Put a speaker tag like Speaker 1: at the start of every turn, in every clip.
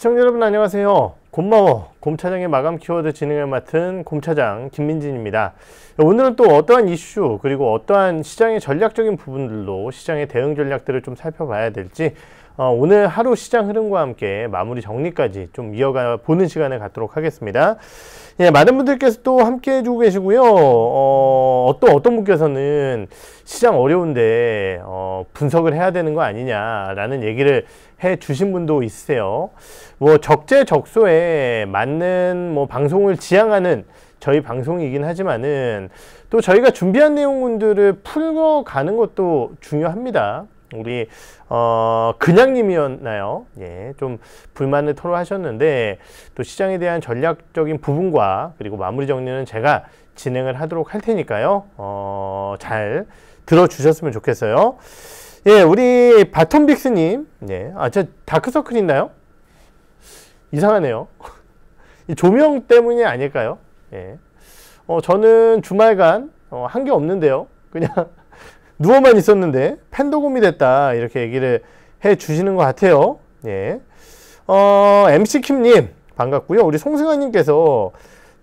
Speaker 1: 시청자 여러분 안녕하세요. 곰마워 곰차장의 마감 키워드 진행을 맡은 곰차장 김민진입니다. 오늘은 또 어떠한 이슈 그리고 어떠한 시장의 전략적인 부분들로 시장의 대응 전략들을 좀 살펴봐야 될지 어, 오늘 하루 시장 흐름과 함께 마무리 정리까지 좀 이어가 보는 시간을 갖도록 하겠습니다. 예, 많은 분들께서 또 함께 해주고 계시고요. 어, 또 어떤 분께서는 시장 어려운데 어, 분석을 해야 되는 거 아니냐라는 얘기를 해 주신 분도 있으세요. 뭐 적재적소에 맞는 뭐 방송을 지향하는 저희 방송이긴 하지만은 또 저희가 준비한 내용들을 풀고 가는 것도 중요합니다. 우리 어 그냥님이었나요? 예, 좀 불만을 토로하셨는데 또 시장에 대한 전략적인 부분과 그리고 마무리 정리는 제가 진행을 하도록 할 테니까요. 어, 잘 들어주셨으면 좋겠어요. 예, 우리 바텀빅스님, 예, 아저 다크서클 있나요? 이상하네요. 조명 때문이 아닐까요? 예. 어, 저는 주말간 어, 한 게 없는데요. 그냥 누워만 있었는데 팬도곰이 됐다 이렇게 얘기를 해 주시는 것 같아요. 예. 어, MC 킴님 반갑고요. 우리 송승환님께서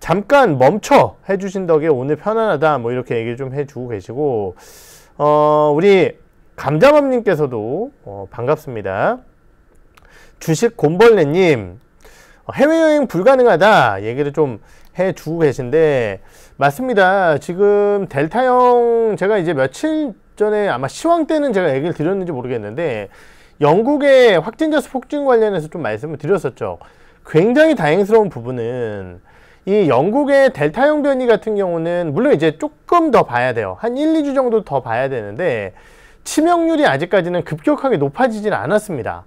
Speaker 1: 잠깐 멈춰 해주신 덕에 오늘 편안하다 뭐 이렇게 얘기 좀 해주고 계시고 어, 우리 감자맘님께서도 어, 반갑습니다. 주식 곰벌레님 어, 해외여행 불가능하다 얘기를 좀 해주고 계신데 맞습니다 지금 델타형 제가 이제 며칠 전에 아마 시황 때는 제가 얘기를 드렸는지 모르겠는데 영국의 확진자 수 폭증 관련해서 좀 말씀을 드렸었죠 굉장히 다행스러운 부분은 이 영국의 델타형 변이 같은 경우는 물론 이제 조금 더 봐야 돼요 한 1, 2주 정도 더 봐야 되는데 치명률이 아직까지는 급격하게 높아지진 않았습니다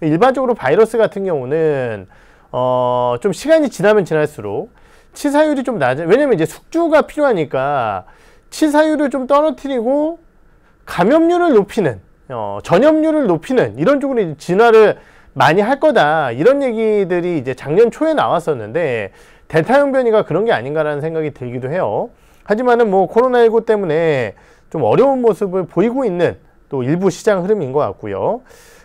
Speaker 1: 일반적으로 바이러스 같은 경우는 어, 좀 시간이 지나면 지날수록 치사율이 좀 낮아 왜냐면 이제 숙주가 필요하니까 치사율을 좀 떨어뜨리고 감염률을 높이는 어, 전염률을 높이는 이런 쪽으로 이제 진화를 많이 할 거다 이런 얘기들이 이제 작년 초에 나왔었는데 델타형 변이가 그런 게 아닌가라는 생각이 들기도 해요 하지만은 뭐 코로나19 때문에 좀 어려운 모습을 보이고 있는 또 일부 시장 흐름인 것 같고요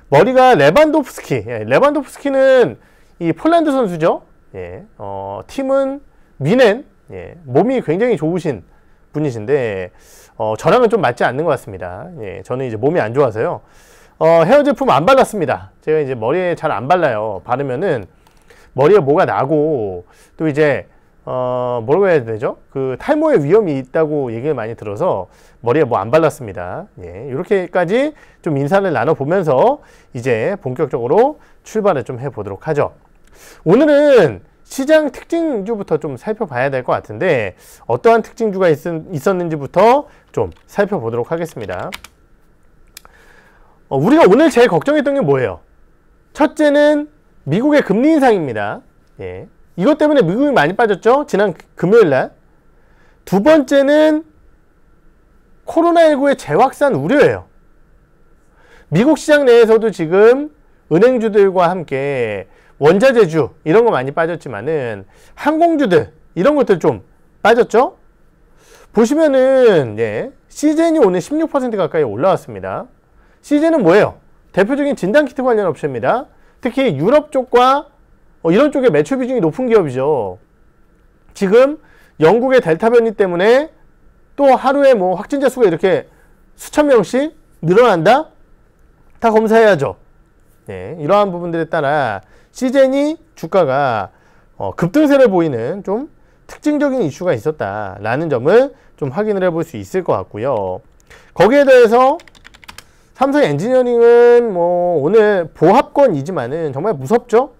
Speaker 1: 머리가 레반도프스키 예, 레반도프스키는 이 폴란드 선수죠. 예, 어, 팀은 미넨, 예, 몸이 굉장히 좋으신 분이신데 어, 저랑은 좀 맞지 않는 것 같습니다. 예, 저는 이제 몸이 안 좋아서요. 어, 헤어 제품 안 발랐습니다. 제가 이제 머리에 잘 안 발라요. 바르면은 머리에 뭐가 나고 또 이제 어, 뭐라고 해야 되죠? 그 탈모의 위험이 있다고 얘기를 많이 들어서 머리에 뭐 안 발랐습니다. 예, 이렇게까지 좀 인사를 나눠보면서 이제 본격적으로 출발을 좀 해보도록 하죠. 오늘은 시장 특징주부터 좀 살펴봐야 될 것 같은데 어떠한 특징주가 있, 있었는지부터 좀 살펴보도록 하겠습니다. 어, 우리가 오늘 제일 걱정했던 게 뭐예요? 첫째는 미국의 금리 인상입니다. 예. 이것 때문에 미국이 많이 빠졌죠? 지난 그, 금요일 날. 두 번째는 코로나19의 재확산 우려예요. 미국 시장 내에서도 지금 은행주들과 함께 원자재주 이런 거 많이 빠졌지만은 항공주들 이런 것들 좀 빠졌죠? 보시면은 예, 시젠이 오늘 16% 가까이 올라왔습니다. 시젠은 뭐예요? 대표적인 진단키트 관련 업체입니다. 특히 유럽 쪽과 어, 이런 쪽의 매출 비중이 높은 기업이죠. 지금 영국의 델타 변이 때문에 또 하루에 뭐 확진자 수가 이렇게 수천 명씩 늘어난다? 다 검사해야죠. 예, 이러한 부분들에 따라 시젠이 주가가 어, 급등세를 보이는 좀 특징적인 이슈가 있었다라는 점을 좀 확인을 해볼 수 있을 것 같고요. 거기에 대해서 삼성 엔지니어링은 뭐 오늘 보합권이지만은 정말 무섭죠?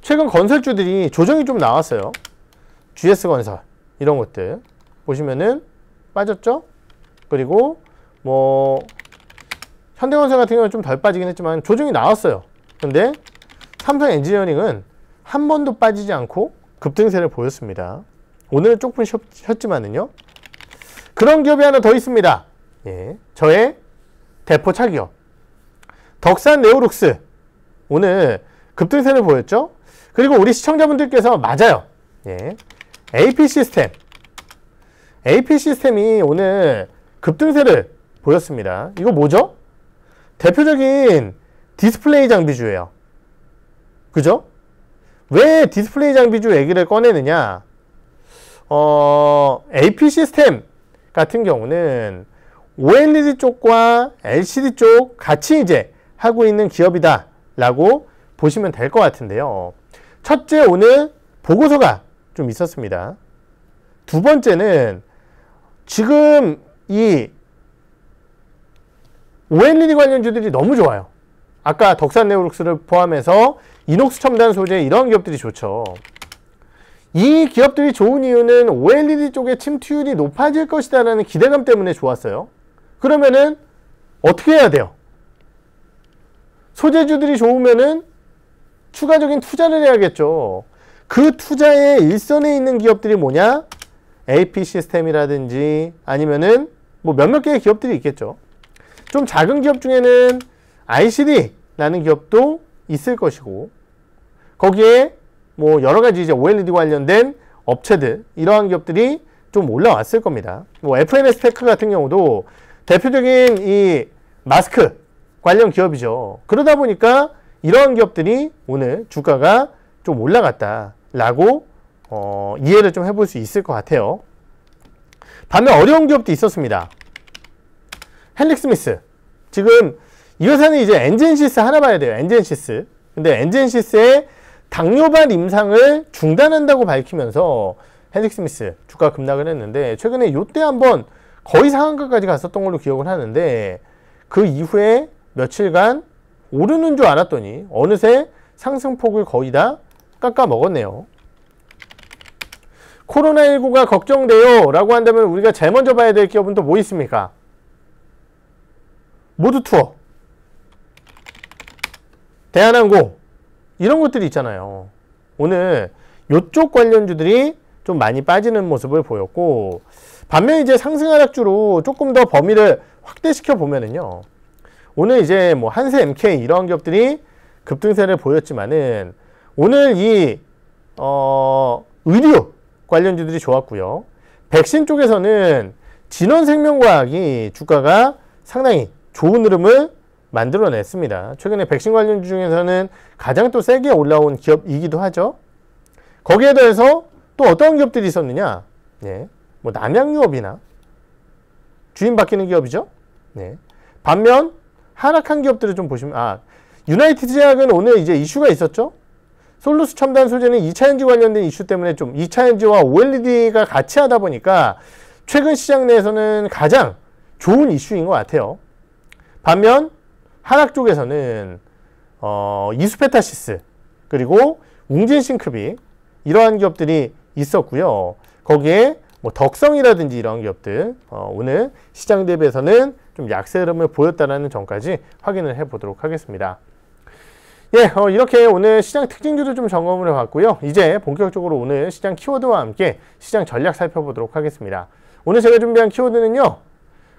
Speaker 1: 최근 건설주들이 조정이 좀 나왔어요. GS건설 이런 것들 보시면은 빠졌죠? 그리고 뭐 현대건설 같은 경우는 좀 덜 빠지긴 했지만 조정이 나왔어요. 근데 삼성 엔지니어링은 한 번도 빠지지 않고 급등세를 보였습니다. 오늘은 조금 쉬었, 지만은요 그런 기업이 하나 더 있습니다. 예, 저의 대포 차기업. 덕산 네오룩스. 오늘 급등세를 보였죠? 그리고 우리 시청자분들께서 맞아요. 예, AP 시스템. AP 시스템이 오늘 급등세를 보였습니다. 이거 뭐죠? 대표적인 디스플레이 장비주예요. 그죠? 왜 디스플레이 장비주 얘기를 꺼내느냐? 어, AP 시스템 같은 경우는 OLED 쪽과 LCD 쪽 같이 이제 하고 있는 기업이다 라고 보시면 될 것 같은데요. 첫째 오늘 보고서가 좀 있었습니다. 두 번째는 지금 이 OLED 관련주들이 너무 좋아요. 아까 덕산 네오룩스를 포함해서 이녹스 첨단 소재 이런 기업들이 좋죠. 이 기업들이 좋은 이유는 OLED 쪽에 침투율이 높아질 것이다라는 기대감 때문에 좋았어요. 그러면은 어떻게 해야 돼요? 소재주들이 좋으면은 추가적인 투자를 해야겠죠. 그 투자의 일선에 있는 기업들이 뭐냐? AP 시스템이라든지 아니면은 뭐 몇몇 개의 기업들이 있겠죠. 좀 작은 기업 중에는 ICD라는 기업도 있을 것이고 거기에 뭐 여러 가지 이제 OLED 관련된 업체들 이러한 기업들이 좀 올라왔을 겁니다. 뭐 f n s 테크 같은 경우도 대표적인 이 마스크 관련 기업이죠. 그러다 보니까 이러한 기업들이 오늘 주가가 좀 올라갔다라고 어, 이해를 좀 해볼 수 있을 것 같아요. 반면 어려운 기업도 있었습니다. 헬릭스미스 지금 이 회사는 이제 엔젠시스 하나 봐야 돼요. 엔젠시스. 근데 엔젠시스의 당뇨발 임상을 중단한다고 밝히면서 헨릭 스미스 주가 급락을 했는데 최근에 요때 한번 거의 상한가까지 갔었던 걸로 기억을 하는데 그 이후에 며칠간 오르는 줄 알았더니 어느새 상승폭을 거의 다 깎아먹었네요. 코로나19가 걱정돼요 라고 한다면 우리가 제일 먼저 봐야 될 기업은 또 뭐 있습니까? 모두 투어. 대한항공 이런 것들이 있잖아요. 오늘 이쪽 관련주들이 좀 많이 빠지는 모습을 보였고 반면 이제 상승 하락주로 조금 더 범위를 확대시켜 보면은요. 오늘 이제 뭐 한세 MK 이런 기업들이 급등세를 보였지만은 오늘 이 어, 의류 관련주들이 좋았고요. 백신 쪽에서는 진원생명과학이 주가가 상당히 좋은 흐름을 만들어냈습니다. 최근에 백신 관련 중에서는 가장 또 세게 올라온 기업이기도 하죠. 거기에 더해서 또 어떤 기업들이 있었느냐? 예. 뭐 남양유업이나 주인 바뀌는 기업이죠. 네. 반면 하락한 기업들을 좀 보시면 아 유나이티드 제약은 오늘 이제 이슈가 있었죠. 솔루스 첨단 소재는 2차엔지 관련된 이슈 때문에 좀 2차엔지와 OLED가 같이 하다 보니까 최근 시장 내에서는 가장 좋은 이슈인 것 같아요. 반면 한학 쪽에서는 어, 이수페타시스 그리고 웅진싱크비 이러한 기업들이 있었고요. 거기에 뭐 덕성이라든지 이런 기업들 어, 오늘 시장 대비해서는 좀 약세 흐름을 보였다는 점까지 확인을 해보도록 하겠습니다. 예, 어, 이렇게 오늘 시장 특징주도 좀 점검을 해봤고요. 이제 본격적으로 오늘 시장 키워드와 함께 시장 전략 살펴보도록 하겠습니다. 오늘 제가 준비한 키워드는요.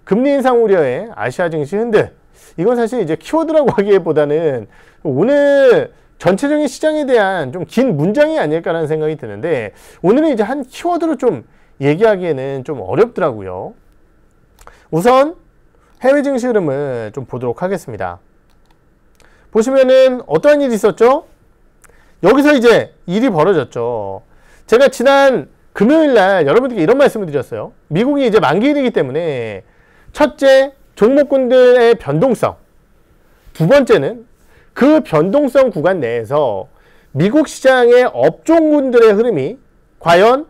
Speaker 1: 금리 인상 우려에 아시아 증시 흔들 이건 사실 이제 키워드라고 하기보다는 오늘 전체적인 시장에 대한 좀 긴 문장이 아닐까라는 생각이 드는데 오늘은 이제 한 키워드로 좀 얘기하기에는 좀 어렵더라고요. 우선 해외 증시 흐름을 좀 보도록 하겠습니다. 보시면은 어떠한 일이 있었죠? 여기서 이제 일이 벌어졌죠. 제가 지난 금요일 날 여러분들께 이런 말씀을 드렸어요. 미국이 이제 만기일이기 때문에 첫째, 종목군들의 변동성 두 번째는 그 변동성 구간 내에서 미국 시장의 업종군들의 흐름이 과연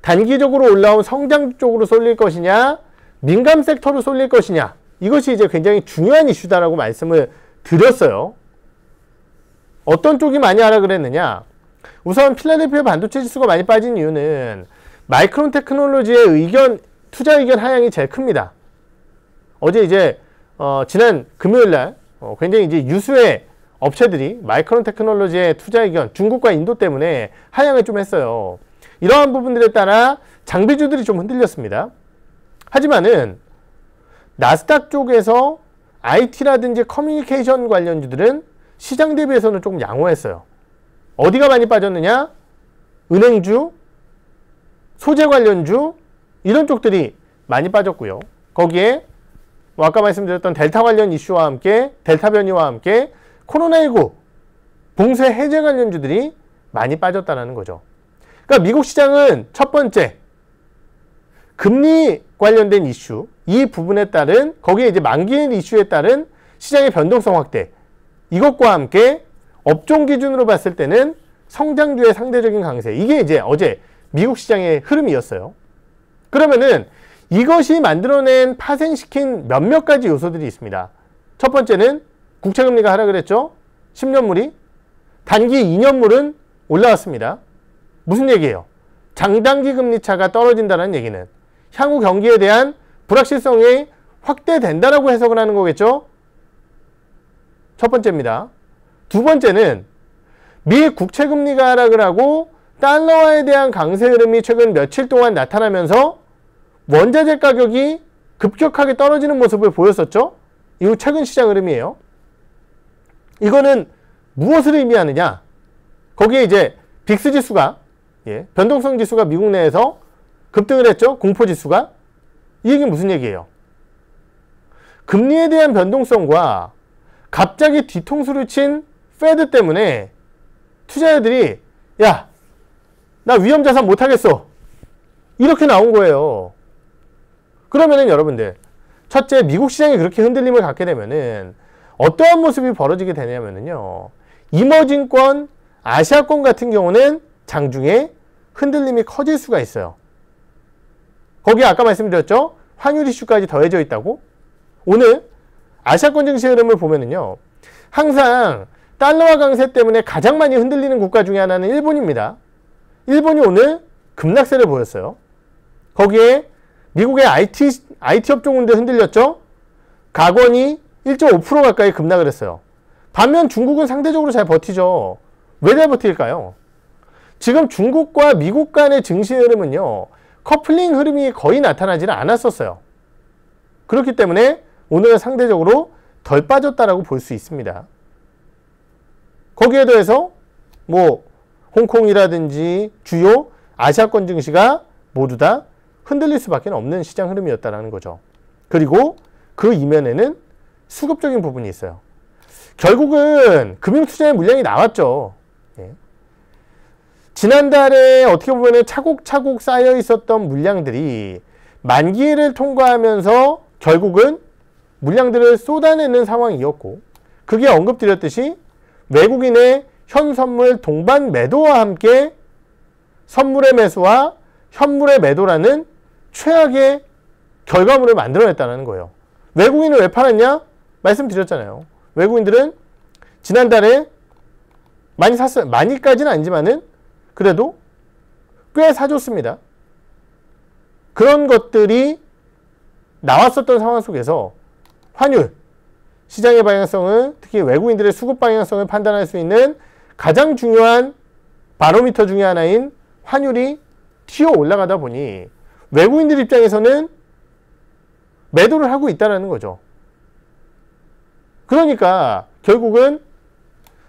Speaker 1: 단기적으로 올라온 성장 쪽으로 쏠릴 것이냐 민감 섹터로 쏠릴 것이냐 이것이 이제 굉장히 중요한 이슈다라고 말씀을 드렸어요. 어떤 쪽이 많이 하라 그랬느냐 우선 필라델피아 반도체 지수가 많이 빠진 이유는 마이크론 테크놀로지의 의견 투자 의견 하향이 제일 큽니다. 어제 이제 어, 지난 금요일날 어, 굉장히 이제 유수의 업체들이 마이크론 테크놀로지의 투자 의견 중국과 인도 때문에 하향을 좀 했어요. 이러한 부분들에 따라 장비주들이 좀 흔들렸습니다. 하지만은 나스닥 쪽에서 IT라든지 커뮤니케이션 관련주들은 시장 대비해서는 조금 양호했어요. 어디가 많이 빠졌느냐? 은행주, 소재 관련주 이런 쪽들이 많이 빠졌고요. 거기에 뭐 아까 말씀드렸던 델타 관련 이슈와 함께 델타 변이와 함께 코로나19 봉쇄 해제 관련주들이 많이 빠졌다는 거죠. 그러니까 미국 시장은 첫 번째 금리 관련된 이슈 이 부분에 따른 거기에 이제 만기일 이슈에 따른 시장의 변동성 확대 이것과 함께 업종 기준으로 봤을 때는 성장주의 상대적인 강세 이게 이제 어제 미국 시장의 흐름이었어요. 그러면은 이것이 만들어낸 파생시킨 몇몇 가지 요소들이 있습니다. 첫 번째는 국채금리가 하락을 했죠. 10년물이 단기 2년물은 올라왔습니다. 무슨 얘기예요? 장단기 금리 차가 떨어진다는 얘기는 향후 경기에 대한 불확실성이 확대된다라고 해석을 하는 거겠죠. 첫 번째입니다. 두 번째는 미 국채 금리가 하락을 하고 달러화에 대한 강세 흐름이 최근 며칠 동안 나타나면서 원자재 가격이 급격하게 떨어지는 모습을 보였었죠. 이후 최근 시장 흐름이에요. 이거는 무엇을 의미하느냐? 거기에 이제 빅스 지수가 예, 변동성 지수가 미국 내에서 급등을 했죠. 공포 지수가 이 얘기는 무슨 얘기예요? 금리에 대한 변동성과 갑자기 뒤통수를 친 페드 때문에 투자자들이 야 나 위험자산 못하겠어 이렇게 나온 거예요. 그러면은 여러분들 첫째 미국 시장이 그렇게 흔들림을 갖게 되면은 어떠한 모습이 벌어지게 되냐면은요 이머진권 아시아권 같은 경우는 장중에 흔들림이 커질 수가 있어요. 거기 에 아까 말씀드렸죠? 환율 이슈까지 더해져 있다고? 오늘 아시아권 증시 흐름을 보면은요. 항상 달러화 강세 때문에 가장 많이 흔들리는 국가 중에 하나는 일본입니다. 일본이 오늘 급락세를 보였어요. 거기에 미국의 IT, IT 업종군데 흔들렸죠? 가건이 1.5% 가까이 급락을 했어요. 반면 중국은 상대적으로 잘 버티죠. 왜 잘 버틸까요? 지금 중국과 미국 간의 증시 흐름은요. 커플링 흐름이 거의 나타나지는 않았었어요. 그렇기 때문에 오늘은 상대적으로 덜 빠졌다라고 볼 수 있습니다. 거기에 더해서 뭐 홍콩이라든지 주요 아시아권 증시가 모두 다 흔들릴 수밖에 없는 시장 흐름이었다라는 거죠. 그리고 그 이면에는 수급적인 부분이 있어요. 결국은 금융투자의 물량이 나왔죠. 예. 지난달에 어떻게 보면 차곡차곡 쌓여 있었던 물량들이 만기를 통과하면서 결국은 물량들을 쏟아내는 상황이었고 그게 언급드렸듯이 외국인의 현 선물 동반 매도와 함께 선물의 매수와 현물의 매도라는 최악의 결과물을 만들어냈다는 거예요. 외국인을 왜 팔았냐? 말씀드렸잖아요. 외국인들은 지난달에 많이 샀어요. 많이까지는 아니지만은 그래도 꽤 사줬습니다. 그런 것들이 나왔었던 상황 속에서 환율, 시장의 방향성은 특히 외국인들의 수급 방향성을 판단할 수 있는 가장 중요한 바로미터 중의 하나인 환율이 튀어 올라가다 보니 외국인들 입장에서는 매도를 하고 있다는 거죠. 그러니까 결국은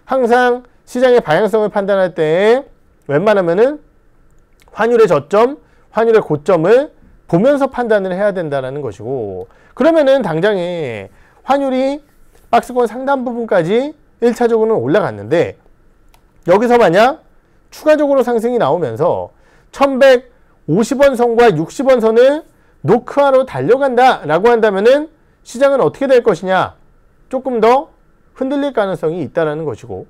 Speaker 1: 항상 시장의 방향성을 판단할 때 웬만하면은 환율의 저점, 환율의 고점을 보면서 판단을 해야 된다는 것이고 그러면은 당장에 환율이 박스권 상단 부분까지 1차적으로는 올라갔는데 여기서 만약 추가적으로 상승이 나오면서 1100 50원 선과 60원 선을 노크하러 달려간다 라고 한다면은 시장은 어떻게 될 것이냐 조금 더 흔들릴 가능성이 있다라는 것이고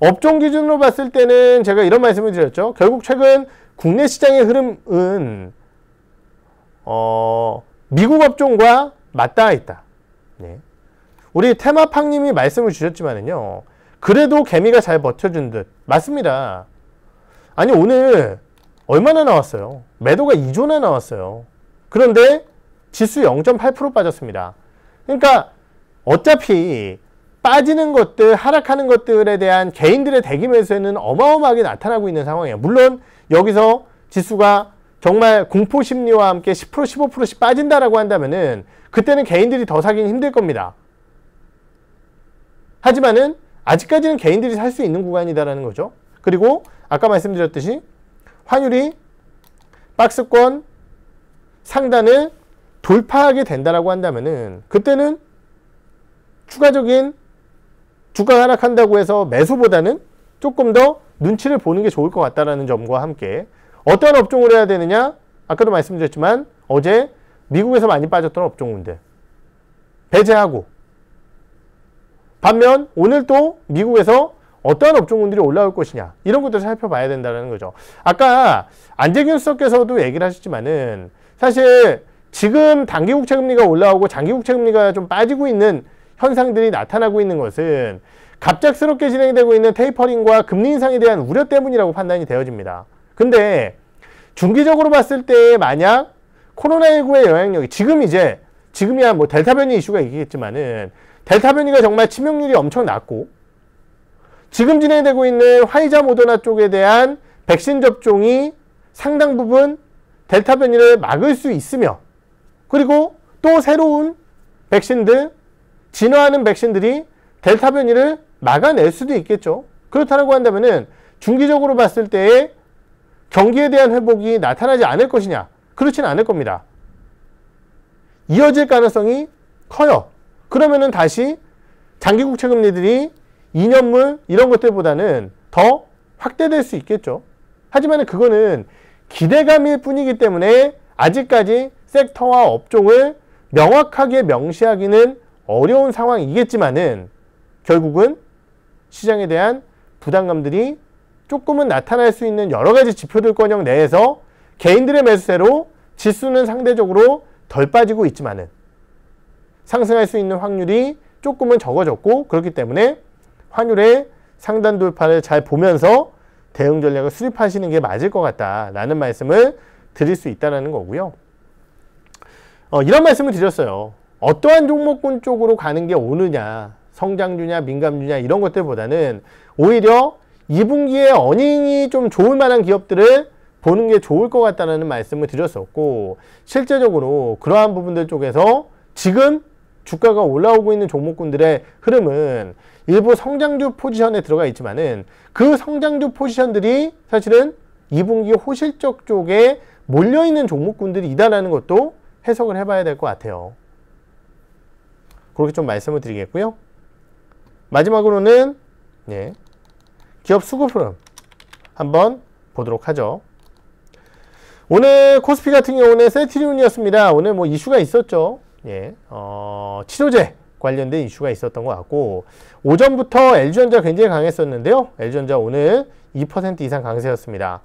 Speaker 1: 업종 기준으로 봤을 때는 제가 이런 말씀을 드렸죠 결국 최근 국내 시장의 흐름은 어, 미국 업종과 맞닿아 있다 네. 우리 테마팡님이 말씀을 주셨지만은요 그래도 개미가 잘 버텨준 듯 맞습니다 아니 오늘 얼마나 나왔어요? 매도가 2조나 나왔어요. 그런데 지수 0.8% 빠졌습니다. 그러니까 어차피 빠지는 것들, 하락하는 것들에 대한 개인들의 대기 매수에는 어마어마하게 나타나고 있는 상황이에요. 물론 여기서 지수가 정말 공포 심리와 함께 10% 15%씩 빠진다라고 한다면은 그때는 개인들이 더 사긴 힘들 겁니다. 하지만은 아직까지는 개인들이 살 수 있는 구간이다라는 거죠. 그리고 아까 말씀드렸듯이 환율이 박스권 상단을 돌파하게 된다라고 한다면은 그때는 추가적인 주가 하락한다고 해서 매수보다는 조금 더 눈치를 보는 게 좋을 것 같다라는 점과 함께 어떤 업종을 해야 되느냐? 아까도 말씀드렸지만 어제 미국에서 많이 빠졌던 업종군들 배제하고 반면 오늘 또 미국에서 어떠한 업종군들이 올라올 것이냐 이런 것들을 살펴봐야 된다는 거죠. 아까 안재균 수석께서도 얘기를 하셨지만은 사실 지금 단기 국채 금리가 올라오고 장기 국채 금리가 좀 빠지고 있는 현상들이 나타나고 있는 것은 갑작스럽게 진행되고 있는 테이퍼링과 금리 인상에 대한 우려 때문이라고 판단이 되어집니다. 근데 중기적으로 봤을 때 만약 코로나19의 영향력이 지금 이제 지금이야 뭐 델타 변이 이슈가 있겠지만은 델타 변이가 정말 치명률이 엄청 낮고 지금 진행되고 있는 화이자 모더나 쪽에 대한 백신 접종이 상당 부분 델타 변이를 막을 수 있으며 그리고 또 새로운 백신들 진화하는 백신들이 델타 변이를 막아낼 수도 있겠죠. 그렇다고 한다면 중기적으로 봤을 때에 경기에 대한 회복이 나타나지 않을 것이냐? 그렇진 않을 겁니다. 이어질 가능성이 커요. 그러면은 다시 장기국채 금리들이 이념물 이런 것들보다는 더 확대될 수 있겠죠. 하지만 그거는 기대감일 뿐이기 때문에 아직까지 섹터와 업종을 명확하게 명시하기는 어려운 상황이겠지만은 결국은 시장에 대한 부담감들이 조금은 나타날 수 있는 여러 가지 지표들권역 내에서 개인들의 매수세로 지수는 상대적으로 덜 빠지고 있지만은 상승할 수 있는 확률이 조금은 적어졌고 그렇기 때문에 환율의 상단 돌파를 잘 보면서 대응 전략을 수립하시는 게 맞을 것 같다라는 말씀을 드릴 수 있다는 거고요. 어, 이런 말씀을 드렸어요. 어떠한 종목군 쪽으로 가는 게 오느냐, 성장주냐, 민감주냐 이런 것들보다는 오히려 2분기에 어닝이 좀 좋을 만한 기업들을 보는 게 좋을 것 같다는 말씀을 드렸었고 실제적으로 그러한 부분들 쪽에서 지금 주가가 올라오고 있는 종목군들의 흐름은 일부 성장주 포지션에 들어가 있지만은 그 성장주 포지션들이 사실은 2분기 호실적 쪽에 몰려있는 종목군들이 이다라는 것도 해석을 해봐야 될 것 같아요. 그렇게 좀 말씀을 드리겠고요. 마지막으로는 예, 기업 수급 흐름 한번 보도록 하죠. 오늘 코스피 같은 경우는 세트리온이었습니다. 오늘 뭐 이슈가 있었죠. 예, 어, 치료제 관련된 이슈가 있었던 것 같고 오전부터 LG전자 굉장히 강했었는데요. LG전자 오늘 2% 이상 강세였습니다.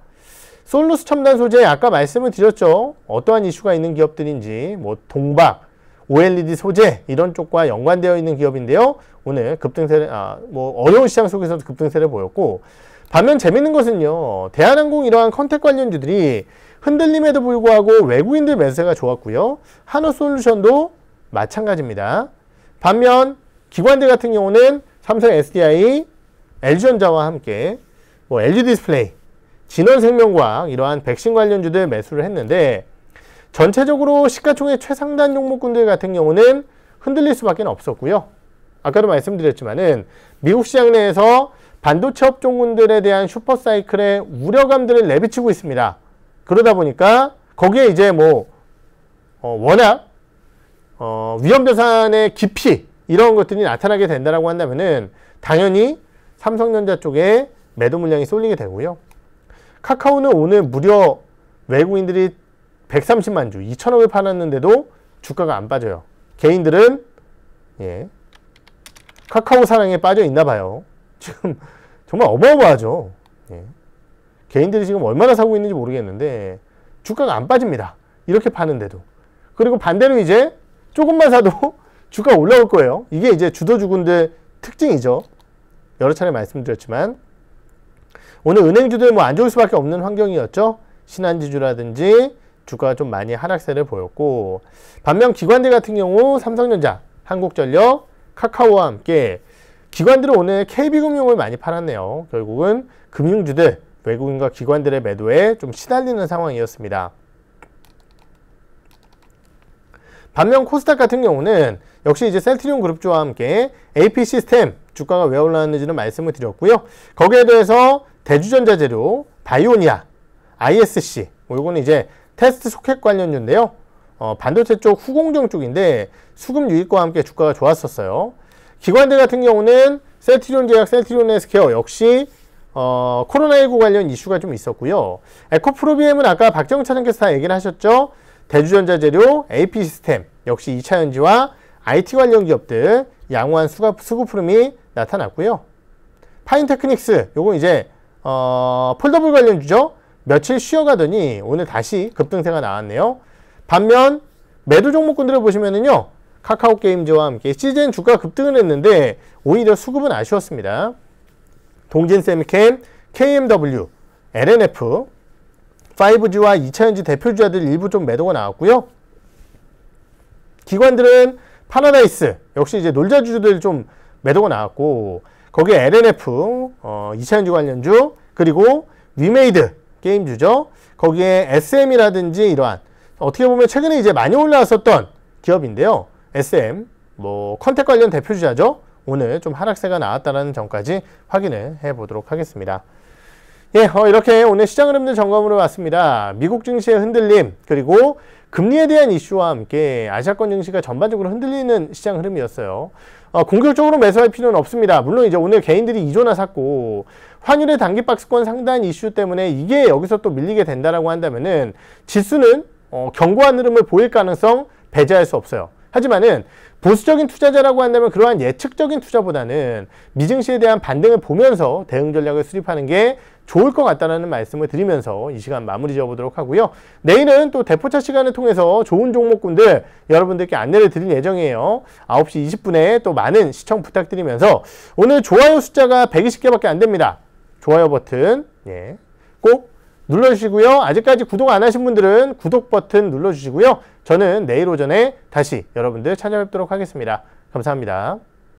Speaker 1: 솔루스 첨단 소재 아까 말씀을 드렸죠. 어떠한 이슈가 있는 기업들인지 뭐 동박, OLED 소재 이런 쪽과 연관되어 있는 기업인데요. 오늘 급등세를 아, 뭐 어려운 시장 속에서도 급등세를 보였고 반면 재밌는 것은요. 대한항공 이러한 컨택 관련주들이 흔들림에도 불구하고 외국인들 매세가 좋았고요. 한우솔루션도 마찬가지입니다. 반면 기관들 같은 경우는 삼성 SDI, LG전자와 함께 뭐 LG디스플레이, 진원생명과학 이러한 백신 관련주들 매수를 했는데 전체적으로 시가총액 최상단 종목군들 같은 경우는 흔들릴 수밖에 없었고요. 아까도 말씀드렸지만은 미국 시장 내에서 반도체 업종군들에 대한 슈퍼사이클의 우려감들을 내비치고 있습니다. 그러다 보니까 거기에 이제 뭐 어, 워낙 어, 위험 자산의 깊이 이런 것들이 나타나게 된다라고 한다면은 당연히 삼성전자 쪽에 매도 물량이 쏠리게 되고요. 카카오는 오늘 무려 외국인들이 130만 주, 2천억을 팔았는데도 주가가 안 빠져요. 개인들은 예, 카카오 사랑에 빠져 있나 봐요. 지금 정말 어마어마하죠. 예. 개인들이 지금 얼마나 사고 있는지 모르겠는데 주가가 안 빠집니다. 이렇게 파는데도. 그리고 반대로 이제 조금만 사도 주가 올라올 거예요. 이게 이제 주도주군들 특징이죠. 여러 차례 말씀드렸지만 오늘 은행주들 뭐 안 좋을 수밖에 없는 환경이었죠. 신한지주라든지 주가가 좀 많이 하락세를 보였고 반면 기관들 같은 경우 삼성전자, 한국전력, 카카오와 함께 기관들은 오늘 KB금융을 많이 팔았네요. 결국은 금융주들 외국인과 기관들의 매도에 좀 시달리는 상황이었습니다. 반면 코스닥 같은 경우는 역시 이제 셀트리온 그룹주와 함께 AP 시스템 주가가 왜 올라왔는지는 말씀을 드렸고요. 거기에 대해서 대주전자 재료, 바이오니아, ISC, 뭐 이거는 이제 테스트 소켓 관련주인데요. 어, 반도체 쪽 후공정 쪽인데 수급 유입과 함께 주가가 좋았었어요. 기관들 같은 경우는 셀트리온 제약, 셀트리온 헬스케어 역시 어, 코로나19 관련 이슈가 좀 있었고요. 에코프로비엠은 아까 박정 차장께서 다 얘기를 하셨죠. 대주전자재료, AP 시스템, 역시 2차 연지와 IT 관련 기업들 양호한 수급, 수급 흐름이 나타났고요. 파인테크닉스, 요거 이제 어, 폴더블 관련주죠. 며칠 쉬어가더니 오늘 다시 급등세가 나왔네요. 반면 매도 종목군들을 보시면은요. 카카오 게임즈와 함께 시즌 주가 급등을 했는데 오히려 수급은 아쉬웠습니다. 동진세미캠, KMW, LNF, 5G와 2차전지 대표주자들 일부 좀 매도가 나왔고요. 기관들은 파라다이스, 역시 이제 놀자주주들 좀 매도가 나왔고 거기에 LNF, 어, 2차전지 관련주, 그리고 위메이드 게임주죠. 거기에 SM이라든지 이러한 어떻게 보면 최근에 이제 많이 올라왔었던 기업인데요. SM, 뭐 컨택 관련 대표주자죠. 오늘 좀 하락세가 나왔다는 점까지 확인을 해보도록 하겠습니다. 예, 어, 이렇게 오늘 시장 흐름들 점검으로 왔습니다. 미국 증시의 흔들림, 그리고 금리에 대한 이슈와 함께 아시아권 증시가 전반적으로 흔들리는 시장 흐름이었어요. 어, 공격적으로 매수할 필요는 없습니다. 물론 이제 오늘 개인들이 이조나 샀고 환율의 단기 박스권 상단 이슈 때문에 이게 여기서 또 밀리게 된다라 한다면은 지수는 어, 견고한 흐름을 보일 가능성 배제할 수 없어요. 하지만은 보수적인 투자자라고 한다면 그러한 예측적인 투자보다는 미증시에 대한 반등을 보면서 대응 전략을 수립하는 게 좋을 것같다는 말씀을 드리면서 이 시간 마무리 지어보도록 하고요. 내일은 또 대포차 시간을 통해서 좋은 종목군들 여러분들께 안내를 드릴 예정이에요. 9시 20분에 또 많은 시청 부탁드리면서 오늘 좋아요 숫자가 120개밖에 안 됩니다. 좋아요 버튼 예, 꼭 눌러주시고요. 아직까지 구독 안 하신 분들은 구독 버튼 눌러주시고요. 저는 내일 오전에 다시 여러분들 찾아뵙도록 하겠습니다. 감사합니다.